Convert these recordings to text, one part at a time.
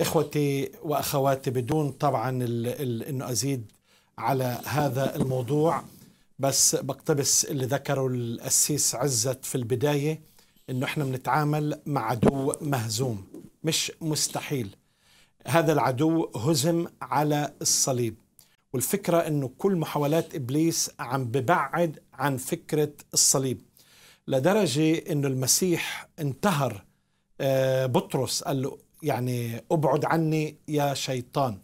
اخوتي واخواتي بدون طبعا انه ازيد على هذا الموضوع بس بقتبس اللي ذكره القسيس عزت في البدايه انه احنا بنتعامل مع عدو مهزوم مش مستحيل هذا العدو هزم على الصليب والفكره انه كل محاولات ابليس عم ببعد عن فكره الصليب لدرجه انه المسيح انتهر آه، بطرس قال له يعني ابعد عني يا شيطان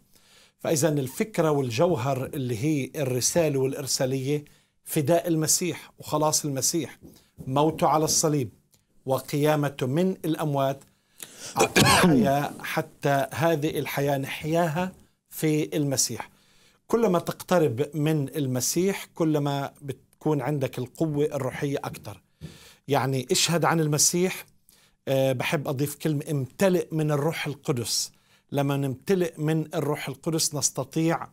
فإذا الفكرة والجوهر اللي هي الرسالة والإرسالية فداء المسيح وخلاص المسيح موته على الصليب وقيامته من الأموات حياة حتى هذه الحياة نحياها في المسيح كلما تقترب من المسيح كلما بتكون عندك القوة الروحية أكثر يعني اشهد عن المسيح آه، بحب أضيف كلمة امتلئ من الروح القدس لما نمتلئ من الروح القدس نستطيع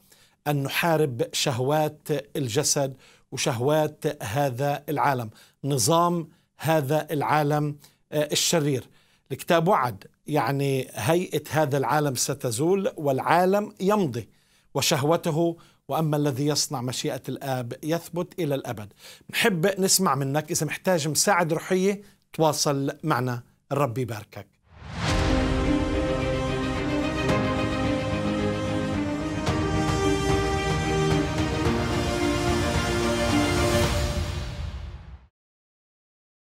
أن نحارب شهوات الجسد وشهوات هذا العالم نظام هذا العالم آه، الشرير الكتاب وعد يعني هيئة هذا العالم ستزول والعالم يمضي وشهوته وأما الذي يصنع مشيئة الآب يثبت إلى الأبد نحب نسمع منك إذا محتاج مساعد روحية تواصل معنا ربي يباركك